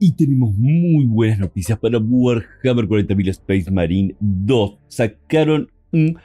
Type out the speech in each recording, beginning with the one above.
Y tenemos muy buenas noticias para Warhammer 40.000 Space Marine 2. Sacaron un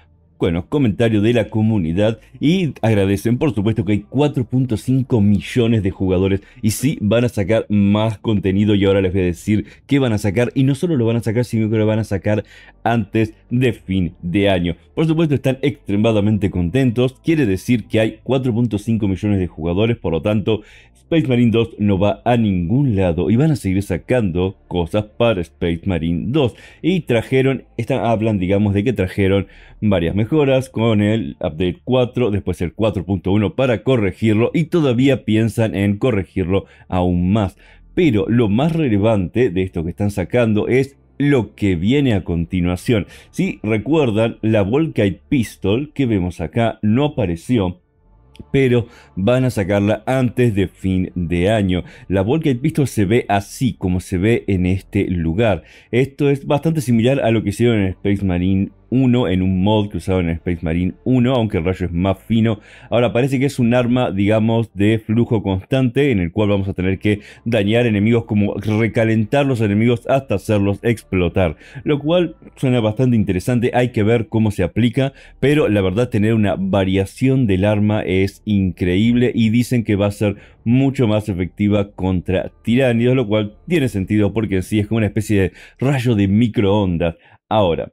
comentario de la comunidad y agradecen por supuesto que hay 4.5 millones de jugadores y sí van a sacar más contenido y ahora les voy a decir qué van a sacar y no solo lo van a sacar sino que lo van a sacar antes de fin de año. Por supuesto están extremadamente contentos, quiere decir que hay 4.5 millones de jugadores, por lo tanto Space Marine 2 no va a ningún lado y van a seguir sacando cosas para Space Marine 2. Y trajeron, hablan digamos de que trajeron varias mejoras con el update 4, después el 4.1 para corregirlo y todavía piensan en corregirlo aún más. Pero lo más relevante de esto que están sacando es lo que viene a continuación. Si recuerdan, la Volkite Pistol que vemos acá no apareció pero van a sacarla antes de fin de año. La y Pistol se ve así como se ve en este lugar. Esto es bastante similar a lo que hicieron en Space Marine en un mod que usaba en Space Marine 1, aunque el rayo es más fino. Ahora parece que es un arma, digamos, de flujo constante en el cual vamos a tener que dañar enemigos como recalentar los enemigos hasta hacerlos explotar. Lo cual suena bastante interesante, hay que ver cómo se aplica, pero la verdad tener una variación del arma es increíble y dicen que va a ser mucho más efectiva contra tiránidos, lo cual tiene sentido porque en sí es como una especie de rayo de microondas. Ahora,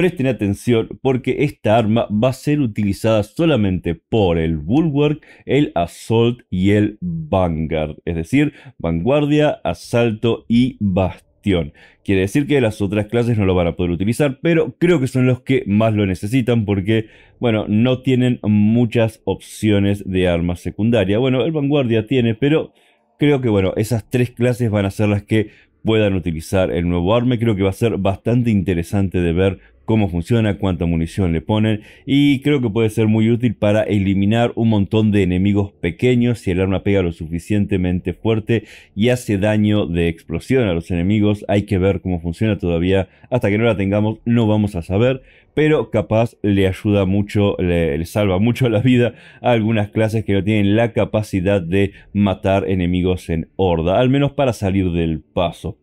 Presten atención porque esta arma va a ser utilizada solamente por el Bulwark, el Assault y el Vanguard. Es decir, Vanguardia, Asalto y Bastión. Quiere decir que las otras clases no lo van a poder utilizar, pero creo que son los que más lo necesitan porque, bueno, no tienen muchas opciones de arma secundaria. Bueno, el Vanguardia tiene, pero... Creo que bueno, esas tres clases van a ser las que puedan utilizar el nuevo arma. Creo que va a ser bastante interesante de ver cómo funciona, cuánta munición le ponen y creo que puede ser muy útil para eliminar un montón de enemigos pequeños si el arma pega lo suficientemente fuerte y hace daño de explosión a los enemigos. Hay que ver cómo funciona todavía. Hasta que no la tengamos no vamos a saber, pero capaz le ayuda mucho, le, salva mucho la vida a algunas clases que no tienen la capacidad de matar enemigos en horda, al menos para salir del paso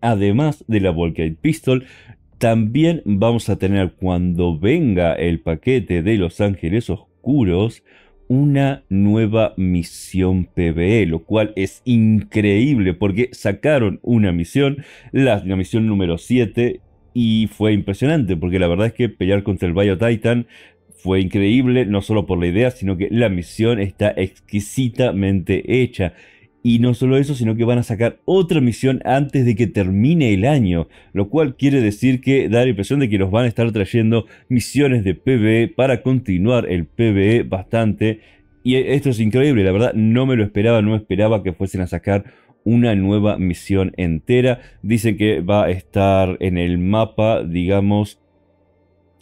además de la Volcade Pistol, también vamos a tener cuando venga el paquete de Los Ángeles Oscuros una nueva misión PBE, lo cual es increíble porque sacaron una misión, la, misión número 7, y fue impresionante porque la verdad es que pelear contra el Bayo Titan fue increíble, no solo por la idea, sino que la misión está exquisitamente hecha. Y no solo eso, sino que van a sacar otra misión antes de que termine el año, lo cual quiere decir que da la impresión de que los van a estar trayendo misiones de PvE para continuar el PvE bastante. Y esto es increíble, la verdad no me lo esperaba, no esperaba que fuesen a sacar una nueva misión entera. Dicen que va a estar en el mapa, digamos,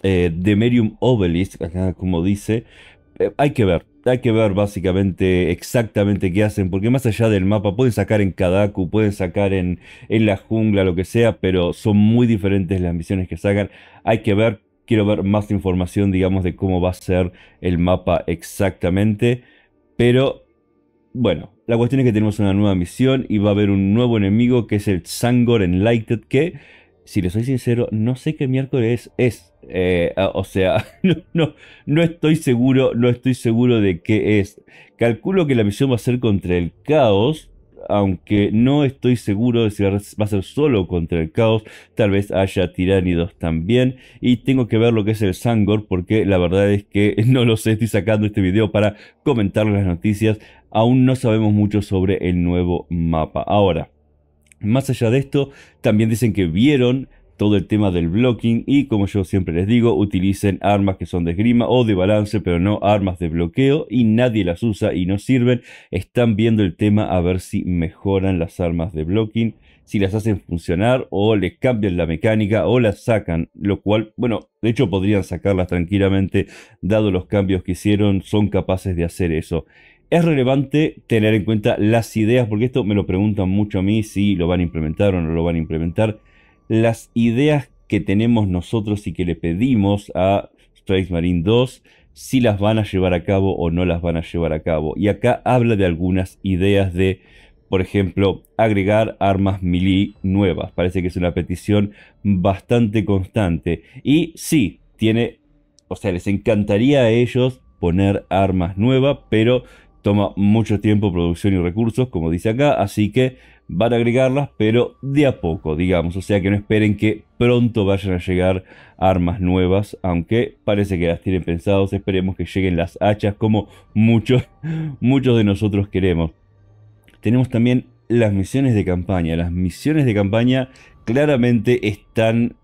eh, de Merium Obelisk, como dice. Eh, hay que ver, hay que ver básicamente exactamente qué hacen, porque más allá del mapa, pueden sacar en Kadaku, pueden sacar en, la jungla, lo que sea, pero son muy diferentes las misiones que sacan. Hay que ver, quiero ver más información, digamos, de cómo va a ser el mapa exactamente, pero bueno, la cuestión es que tenemos una nueva misión y va a haber un nuevo enemigo que es el Sangor Enlighted, que si le soy sincero, no sé qué miércoles es. Eh, ah, o sea, no, no, estoy seguro, no estoy seguro de qué es. Calculo que la misión va a ser contra el caos, aunque no estoy seguro de si va a ser solo contra el caos. Tal vez haya tiránidos también. Y tengo que ver lo que es el Sangor, porque la verdad es que no lo sé. Estoy sacando este video para comentar las noticias. Aún no sabemos mucho sobre el nuevo mapa. Ahora. Más allá de esto, también dicen que vieron todo el tema del blocking y como yo siempre les digo, utilicen armas que son de esgrima o de balance, pero no armas de bloqueo y nadie las usa y no sirven. Están viendo el tema a ver si mejoran las armas de blocking, si las hacen funcionar o les cambian la mecánica o las sacan, lo cual, bueno, de hecho podrían sacarlas tranquilamente, dado los cambios que hicieron, son capaces de hacer eso. Es relevante tener en cuenta las ideas, porque esto me lo preguntan mucho a mí, si lo van a implementar o no lo van a implementar. Las ideas que tenemos nosotros y que le pedimos a Space Marine 2, si las van a llevar a cabo o no las van a llevar a cabo. Y acá habla de algunas ideas de, por ejemplo, agregar armas melee nuevas. Parece que es una petición bastante constante. Y sí, tiene, o sea, les encantaría a ellos poner armas nuevas, pero toma mucho tiempo, producción y recursos, como dice acá, así que van a agregarlas, pero de a poco, digamos. O sea que no esperen que pronto vayan a llegar armas nuevas, aunque parece que las tienen pensados. Esperemos que lleguen las hachas como muchos, muchos de nosotros queremos. Tenemos también las misiones de campaña. Las misiones de campaña claramente están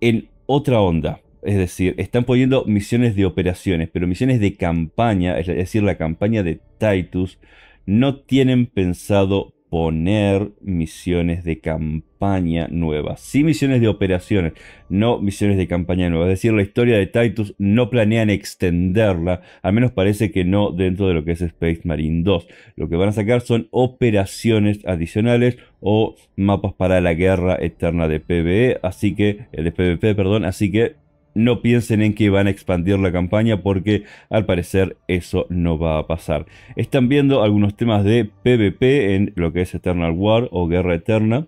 en otra onda. Es decir, están poniendo misiones de operaciones, pero misiones de campaña, es decir, la campaña de Titus, no tienen pensado poner misiones de campaña nuevas. Sí misiones de operaciones, no misiones de campaña nuevas. Es decir, la historia de Titus no planean extenderla, al menos parece que no dentro de lo que es Space Marine 2. Lo que van a sacar son operaciones adicionales o mapas para la guerra eterna de PvE, así que eh, de PvP, perdón, así que no piensen en que van a expandir la campaña porque al parecer eso no va a pasar. Están viendo algunos temas de PvP en lo que es Eternal War o Guerra Eterna.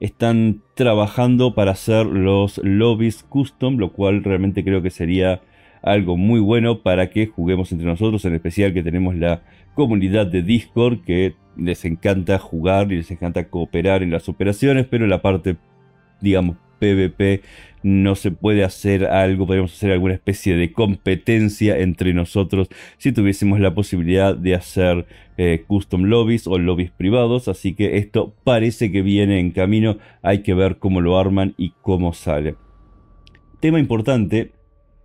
Están trabajando para hacer los lobbies custom, lo cual realmente creo que sería algo muy bueno para que juguemos entre nosotros, en especial que tenemos la comunidad de Discord que les encanta jugar y les encanta cooperar en las operaciones, pero la parte, digamos, PvP no se puede hacer algo, podríamos hacer alguna especie de competencia entre nosotros si tuviésemos la posibilidad de hacer eh, custom lobbies o lobbies privados, así que esto parece que viene en camino, hay que ver cómo lo arman y cómo sale. Tema importante,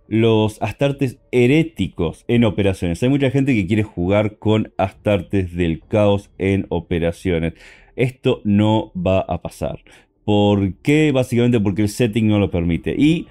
los astartes heréticos en operaciones. Hay mucha gente que quiere jugar con astartes del caos en operaciones. Esto no va a pasar. ¿Por qué? Básicamente porque el setting no lo permite. Y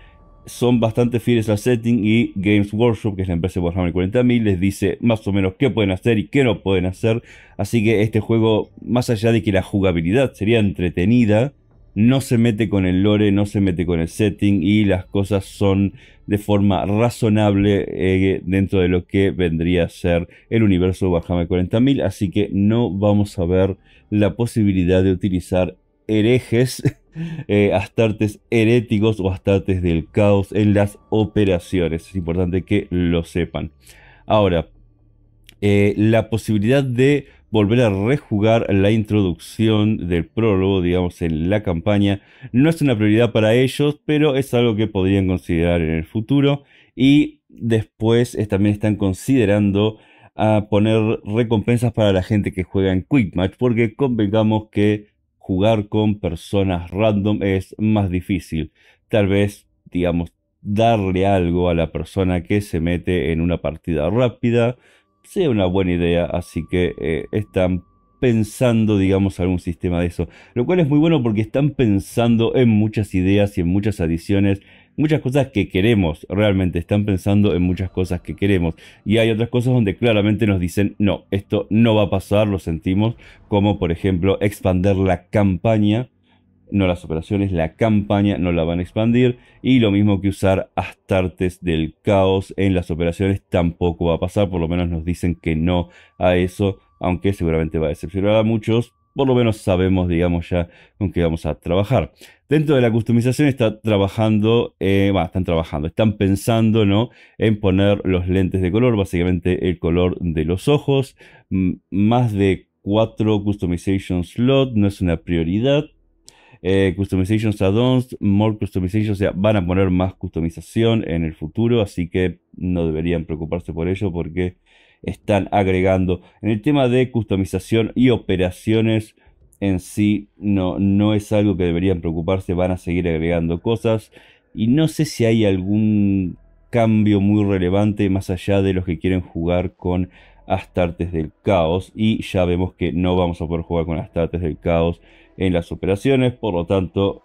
son bastante fieles al setting y Games Workshop, que es la empresa de Warhammer 40.000, les dice más o menos qué pueden hacer y qué no pueden hacer. Así que este juego, más allá de que la jugabilidad sería entretenida, no se mete con el lore, no se mete con el setting y las cosas son de forma razonable eh, dentro de lo que vendría a ser el universo de Warhammer 40.000. Así que no vamos a ver la posibilidad de utilizar herejes, eh, astartes heréticos o astartes del caos en las operaciones. Es importante que lo sepan. Ahora, eh, la posibilidad de volver a rejugar la introducción del prólogo, digamos, en la campaña, no es una prioridad para ellos, pero es algo que podrían considerar en el futuro. Y después también están considerando a poner recompensas para la gente que juega en Quick Match, porque convengamos que jugar con personas random es más difícil. Tal vez, digamos, darle algo a la persona que se mete en una partida rápida sea una buena idea, así que eh, están pensando, digamos, algún sistema de eso. Lo cual es muy bueno porque están pensando en muchas ideas y en muchas adiciones muchas cosas que queremos, realmente están pensando en muchas cosas que queremos. Y hay otras cosas donde claramente nos dicen, no, esto no va a pasar, lo sentimos, como por ejemplo expander la campaña, no las operaciones, la campaña no la van a expandir. Y lo mismo que usar astartes del caos en las operaciones tampoco va a pasar, por lo menos nos dicen que no a eso, aunque seguramente va a decepcionar a muchos por lo menos sabemos, digamos, ya con qué vamos a trabajar. Dentro de la customización está trabajando, eh, están trabajando, están pensando, ¿no? En poner los lentes de color, básicamente el color de los ojos, más de cuatro customizations slot, no es una prioridad. Eh, customizations add-ons, more customizations, o sea, van a poner más customización en el futuro, así que no deberían preocuparse por ello porque están agregando. En el tema de customización y operaciones en sí, no, no es algo que deberían preocuparse, van a seguir agregando cosas. Y no sé si hay algún cambio muy relevante más allá de los que quieren jugar con Astartes del Caos. Y ya vemos que no vamos a poder jugar con Astartes del Caos en las operaciones, por lo tanto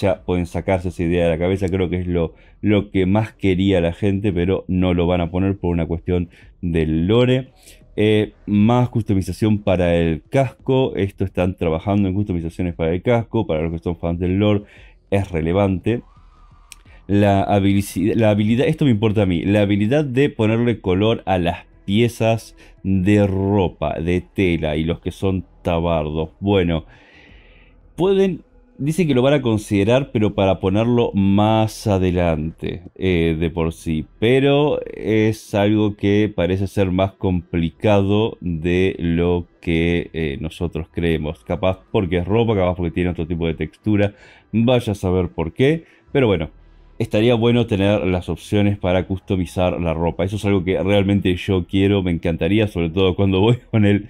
ya pueden sacarse esa idea de la cabeza, creo que es lo, lo que más quería la gente, pero no lo van a poner por una cuestión del lore. Eh, más customización para el casco, esto están trabajando en customizaciones para el casco, para los que son fans del lore, es relevante. La, la habilidad, esto me importa a mí, la habilidad de ponerle color a las piezas de ropa, de tela y los que son tabardos. Bueno, pueden Dice que lo van a considerar, pero para ponerlo más adelante eh, de por sí. Pero es algo que parece ser más complicado de lo que eh, nosotros creemos. Capaz porque es ropa, capaz porque tiene otro tipo de textura. Vaya a saber por qué. Pero bueno, estaría bueno tener las opciones para customizar la ropa. Eso es algo que realmente yo quiero, me encantaría, sobre todo cuando voy con el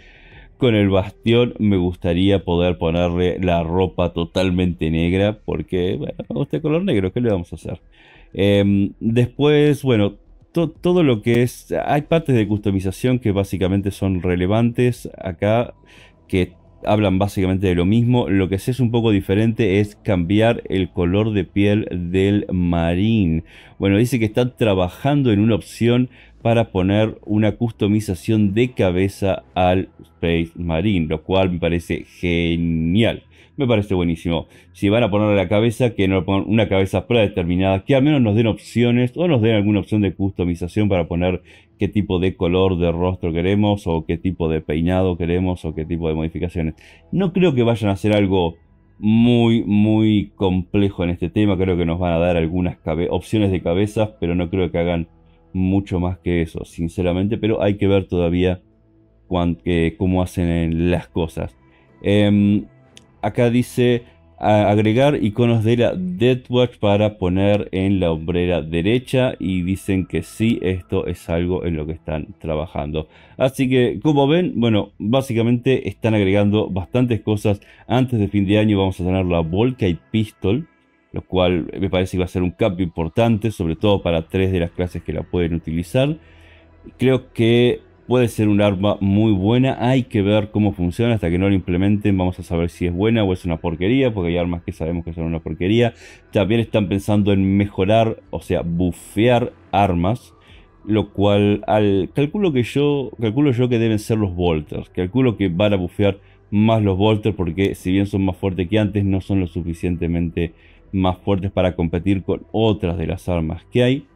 con el bastión me gustaría poder ponerle la ropa totalmente negra, porque, me gusta el color negro, ¿qué le vamos a hacer? Em, después, bueno, todo lo que es... Hay partes de customización que básicamente son relevantes acá, que hablan básicamente de lo mismo. Lo que sí es un poco diferente es cambiar el color de piel del marín. Bueno, dice que están trabajando en una opción para poner una customización de cabeza al Space Marine, lo cual me parece genial. Me parece buenísimo. Si van a poner la cabeza, que no pongan una cabeza predeterminada, que al menos nos den opciones o nos den alguna opción de customización para poner qué tipo de color de rostro queremos o qué tipo de peinado queremos o qué tipo de modificaciones. No creo que vayan a hacer algo muy, muy complejo en este tema. Creo que nos van a dar algunas opciones de cabezas, pero no creo que hagan mucho más que eso, sinceramente, pero hay que ver todavía eh, cómo hacen eh, las cosas. Em, acá dice agregar iconos de la Watch para poner en la hombrera derecha y dicen que sí, esto es algo en lo que están trabajando. Así que como ven, bueno, básicamente están agregando bastantes cosas. Antes de fin de año vamos a tener la y Pistol, lo cual me parece que va a ser un cambio importante, sobre todo para tres de las clases que la pueden utilizar. Creo que puede ser un arma muy buena, hay que ver cómo funciona, hasta que no lo implementen vamos a saber si es buena o es una porquería, porque hay armas que sabemos que son una porquería. También están pensando en mejorar, o sea, bufear armas, lo cual al, calculo que yo calculo yo que deben ser los bolters calculo que van a bufear más los bolters porque si bien son más fuertes que antes no son lo suficientemente más fuertes para competir con otras de las armas que hay.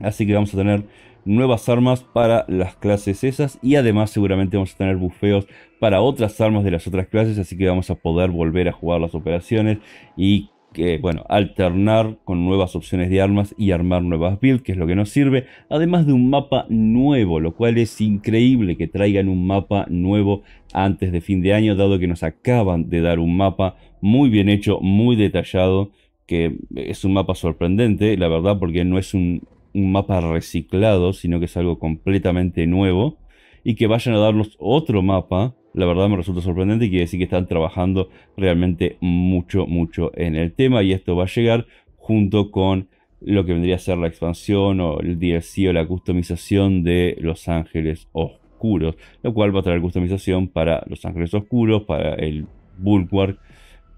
Así que vamos a tener nuevas armas para las clases esas y además seguramente vamos a tener bufeos para otras armas de las otras clases, así que vamos a poder volver a jugar las operaciones y que, bueno, alternar con nuevas opciones de armas y armar nuevas builds, que es lo que nos sirve, además de un mapa nuevo, lo cual es increíble que traigan un mapa nuevo antes de fin de año, dado que nos acaban de dar un mapa muy bien hecho, muy detallado, que es un mapa sorprendente, la verdad, porque no es un, mapa reciclado, sino que es algo completamente nuevo, y que vayan a darnos otro mapa la verdad me resulta sorprendente y quiere decir que están trabajando realmente mucho, mucho en el tema y esto va a llegar junto con lo que vendría a ser la expansión o el DLC o la customización de Los Ángeles Oscuros, lo cual va a traer customización para Los Ángeles Oscuros, para el Bulwark,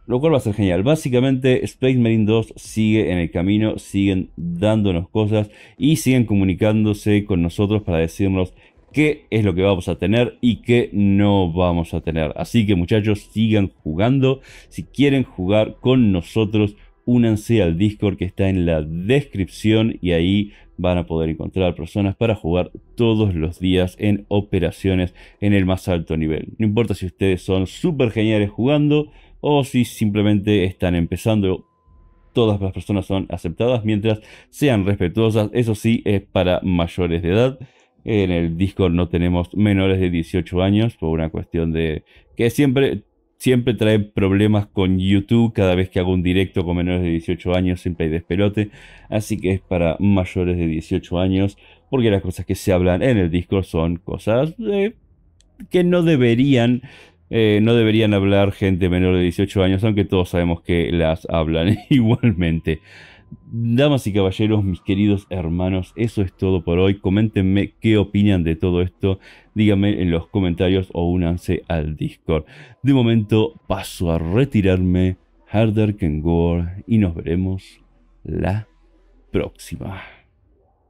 lo cual va a ser genial. Básicamente, Space Marine 2 sigue en el camino, siguen dándonos cosas y siguen comunicándose con nosotros para decirnos qué es lo que vamos a tener y qué no vamos a tener. Así que muchachos, sigan jugando. Si quieren jugar con nosotros, únanse al Discord que está en la descripción y ahí van a poder encontrar personas para jugar todos los días en operaciones en el más alto nivel. No importa si ustedes son súper geniales jugando o si simplemente están empezando todas las personas son aceptadas mientras sean respetuosas. Eso sí, es para mayores de edad. En el Discord no tenemos menores de 18 años por una cuestión de que siempre siempre trae problemas con YouTube cada vez que hago un directo con menores de 18 años, siempre hay despelote, así que es para mayores de 18 años, porque las cosas que se hablan en el Discord son cosas que no deberían eh, no deberían hablar gente menor de 18 años, aunque todos sabemos que las hablan igualmente. Damas y caballeros, mis queridos hermanos, eso es todo por hoy. Coméntenme qué opinan de todo esto. Díganme en los comentarios o únanse al Discord. De momento paso a retirarme. Harder Can Gore y nos veremos la próxima.